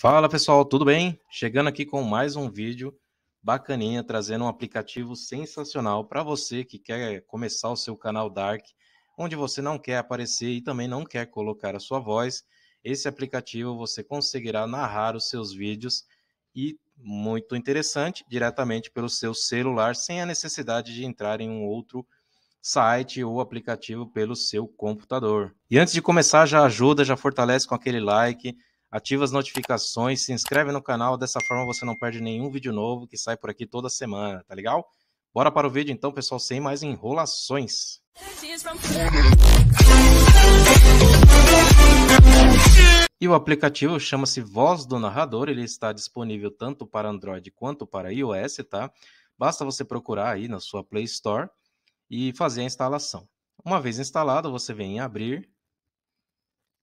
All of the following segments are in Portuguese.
Fala pessoal, tudo bem? Chegando aqui com mais um vídeo bacaninha, trazendo um aplicativo sensacional para você que quer começar o seu canal Dark, onde você não quer aparecer e também não quer colocar a sua voz. Esse aplicativo você conseguirá narrar os seus vídeos e muito interessante, diretamente pelo seu celular, sem a necessidade de entrar em um outro site ou aplicativo pelo seu computador. E antes de começar, já ajuda, já fortalece com aquele like, ativa as notificações, se inscreve no canal, dessa forma você não perde nenhum vídeo novo que sai por aqui toda semana, tá legal? Bora para o vídeo então, pessoal, sem mais enrolações. E o aplicativo chama-se Voz do Narrador, ele está disponível tanto para Android quanto para iOS, tá? Basta você procurar aí na sua Play Store e fazer a instalação. Uma vez instalado, você vem em abrir,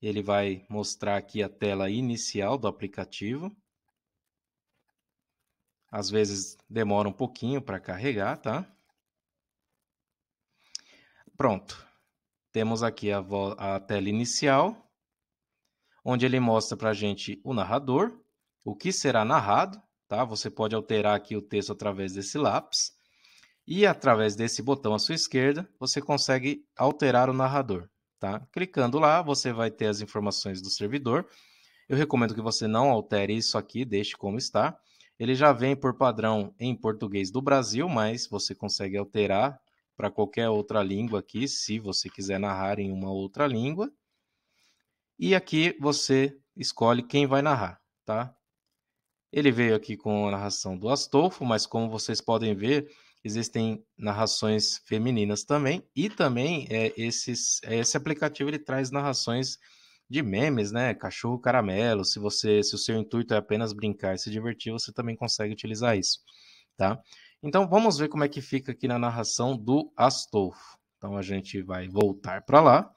ele vai mostrar aqui a tela inicial do aplicativo. Às vezes demora um pouquinho para carregar, tá? Pronto. Temos aqui a, a tela inicial, onde ele mostra para a gente o narrador, o que será narrado, tá? Você pode alterar aqui o texto através desse lápis. E através desse botão à sua esquerda, você consegue alterar o narrador. Tá? Clicando lá, você vai ter as informações do servidor. Eu recomendo que você não altere isso aqui, deixe como está. Ele já vem por padrão em português do Brasil, mas você consegue alterar para qualquer outra língua aqui, se você quiser narrar em uma outra língua. E aqui você escolhe quem vai narrar, tá? Ele veio aqui com a narração do Astolfo, mas como vocês podem ver, existem narrações femininas também e também é, esses, esse aplicativo ele traz narrações de memes, né? Cachorro caramelo. Se você, se o seu intuito é apenas brincar e se divertir, você também consegue utilizar isso, tá? Então vamos ver como é que fica aqui na narração do Astolfo. Então a gente vai voltar para lá.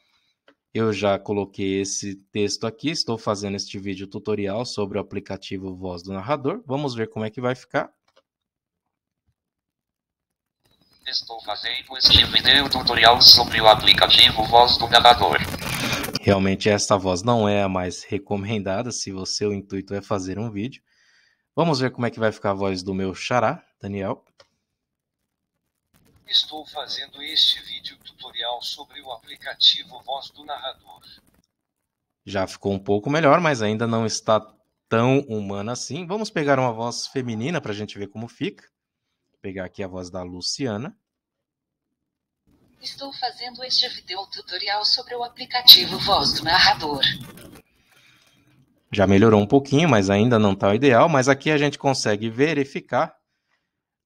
Eu já coloquei esse texto aqui, estou fazendo este vídeo tutorial sobre o aplicativo Voz do Narrador. Vamos ver como é que vai ficar. Estou fazendo este vídeo tutorial sobre o aplicativo Voz do Gravador. Realmente esta voz não é a mais recomendada se você o intuito é fazer um vídeo. Vamos ver como é que vai ficar a voz do meu xará, Daniel. Estou fazendo este vídeo tutorial sobre o aplicativo Voz do Narrador. Já ficou um pouco melhor, mas ainda não está tão humana assim. Vamos pegar uma voz feminina para a gente ver como fica pegar aqui a voz da Luciana. Estou fazendo este vídeo tutorial sobre o aplicativo Voz do Narrador. Já melhorou um pouquinho, mas ainda não está o ideal. Mas aqui a gente consegue verificar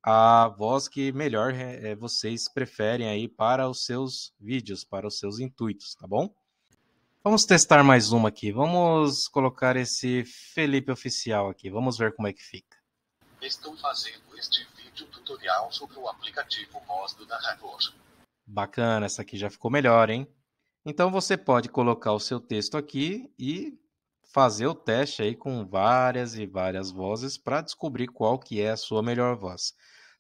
a voz que melhor é, é, vocês preferem aí para os seus vídeos, para os seus intuitos, tá bom? Vamos testar mais uma aqui. Vamos colocar esse Felipe Oficial aqui. Vamos ver como é que fica. Estou fazendo este vídeo tutorial sobre o aplicativo Voz do Narrador. Bacana, essa aqui já ficou melhor, hein? Então você pode colocar o seu texto aqui e fazer o teste aí com várias e várias vozes para descobrir qual que é a sua melhor voz.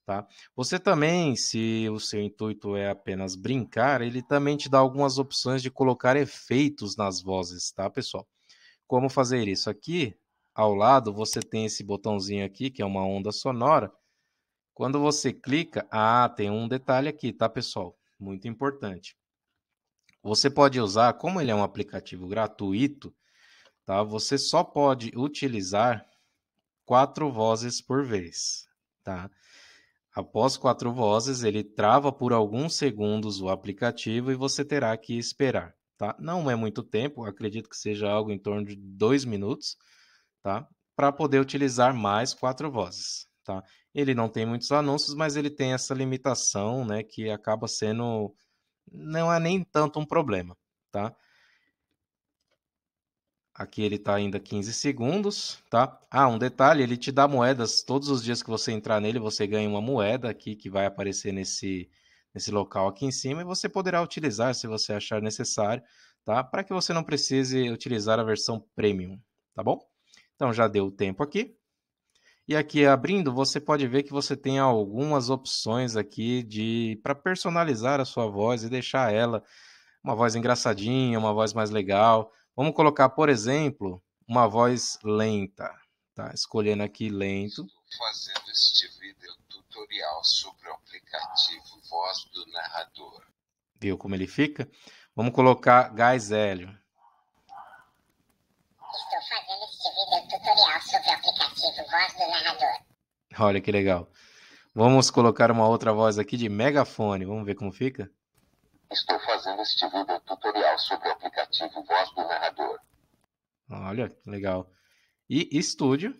Tá? Você também, se o seu intuito é apenas brincar, ele também te dá algumas opções de colocar efeitos nas vozes, tá, pessoal? Como fazer isso? Aqui, ao lado, você tem esse botãozinho aqui, que é uma onda sonora, quando você clica, ah, tem um detalhe aqui, tá, pessoal? Muito importante. Você pode usar, como ele é um aplicativo gratuito, tá? Você só pode utilizar quatro vozes por vez, tá? Após quatro vozes, ele trava por alguns segundos o aplicativo e você terá que esperar, tá? Não é muito tempo, acredito que seja algo em torno de dois minutos, tá? Para poder utilizar mais quatro vozes. Tá? Ele não tem muitos anúncios, mas ele tem essa limitação, né, que acaba sendo não é nem tanto um problema, tá? Aqui ele está ainda 15 segundos, tá? Ah, um detalhe, ele te dá moedas, todos os dias que você entrar nele, você ganha uma moeda aqui que vai aparecer nesse nesse local aqui em cima e você poderá utilizar se você achar necessário, tá? Para que você não precise utilizar a versão premium, tá bom? Então já deu o tempo aqui. E aqui abrindo, você pode ver que você tem algumas opções aqui de para personalizar a sua voz e deixar ela uma voz engraçadinha, uma voz mais legal. Vamos colocar, por exemplo, uma voz lenta, tá? Escolhendo aqui lento. Fazendo este vídeo tutorial sobre o aplicativo Voz do Narrador. Viu como ele fica? Vamos colocar gás hélio. Olha que legal. Vamos colocar uma outra voz aqui de megafone. Vamos ver como fica? Estou fazendo este vídeo tutorial sobre o aplicativo Voz do Narrador. Olha, que legal. E estúdio?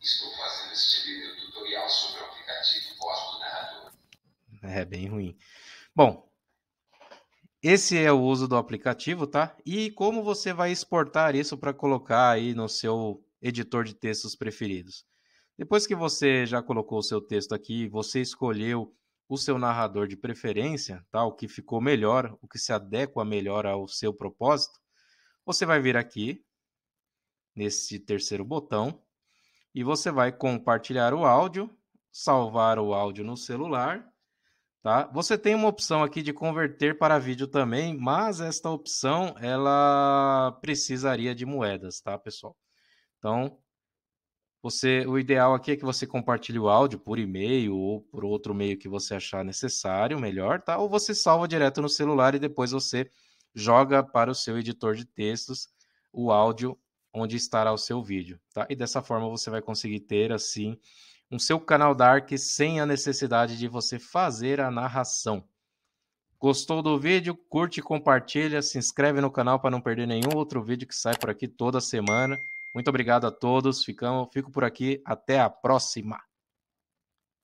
Estou fazendo este vídeo tutorial sobre o aplicativo Voz do Narrador. É, bem ruim. Bom, esse é o uso do aplicativo, tá? E como você vai exportar isso para colocar aí no seu editor de textos preferidos? Depois que você já colocou o seu texto aqui, você escolheu o seu narrador de preferência, tá? o que ficou melhor, o que se adequa melhor ao seu propósito, você vai vir aqui, nesse terceiro botão, e você vai compartilhar o áudio, salvar o áudio no celular, tá? Você tem uma opção aqui de converter para vídeo também, mas esta opção ela precisaria de moedas, tá, pessoal? Então, você, o ideal aqui é que você compartilhe o áudio por e-mail ou por outro meio que você achar necessário, melhor, tá? Ou você salva direto no celular e depois você joga para o seu editor de textos o áudio onde estará o seu vídeo, tá? E dessa forma você vai conseguir ter assim um seu canal Dark sem a necessidade de você fazer a narração. Gostou do vídeo? Curte, compartilha, se inscreve no canal para não perder nenhum outro vídeo que sai por aqui toda semana. Muito obrigado a todos. Ficamos, fico por aqui. Até a próxima.